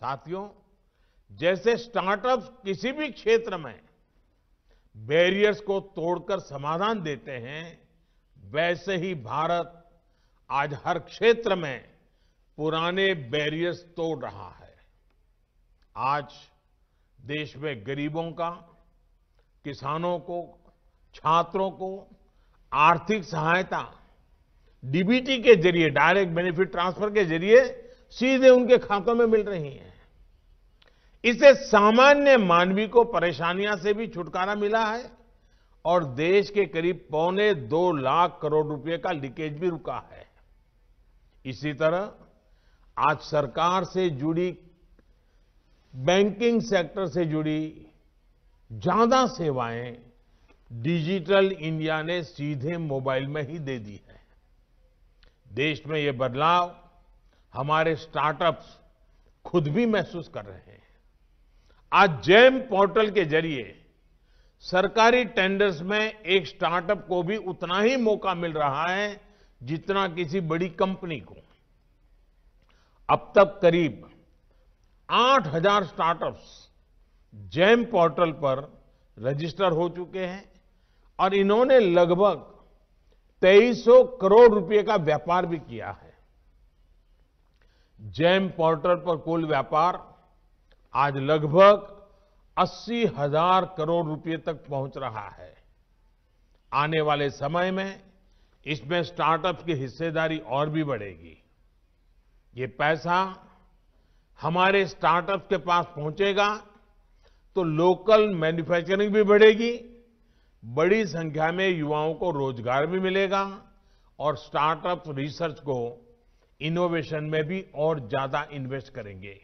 साथियों जैसे स्टार्टअप्स किसी भी क्षेत्र में बैरियर्स को तोड़कर समाधान देते हैं वैसे ही भारत आज हर क्षेत्र में पुराने बैरियर्स तोड़ रहा है आज देश में गरीबों का किसानों को छात्रों को आर्थिक सहायता डीबीटी के जरिए डायरेक्ट बेनिफिट ट्रांसफर के जरिए सीधे उनके खातों में मिल रही हैं इससे सामान्य मानवी को परेशानियां से भी छुटकारा मिला है और देश के करीब पौने दो लाख करोड़ रुपए का लीकेज भी रुका है इसी तरह आज सरकार से जुड़ी बैंकिंग सेक्टर से जुड़ी ज्यादा सेवाएं डिजिटल इंडिया ने सीधे मोबाइल में ही दे दी है देश में यह बदलाव हमारे स्टार्टअप्स खुद भी महसूस कर रहे हैं आज जैम पोर्टल के जरिए सरकारी टेंडर्स में एक स्टार्टअप को भी उतना ही मौका मिल रहा है जितना किसी बड़ी कंपनी को अब तक करीब 8000 स्टार्टअप्स जैम पोर्टल पर रजिस्टर हो चुके हैं और इन्होंने लगभग 2300 करोड़ रुपए का व्यापार भी किया है जैम पोर्टल पर कुल व्यापार आज लगभग अस्सी हजार करोड़ रुपए तक पहुंच रहा है आने वाले समय में इसमें स्टार्टअप की हिस्सेदारी और भी बढ़ेगी ये पैसा हमारे स्टार्टअप के पास पहुंचेगा तो लोकल मैन्युफैक्चरिंग भी बढ़ेगी बड़ी संख्या में युवाओं को रोजगार भी मिलेगा और स्टार्टअप रिसर्च को इनोवेशन में भी और ज्यादा इन्वेस्ट करेंगे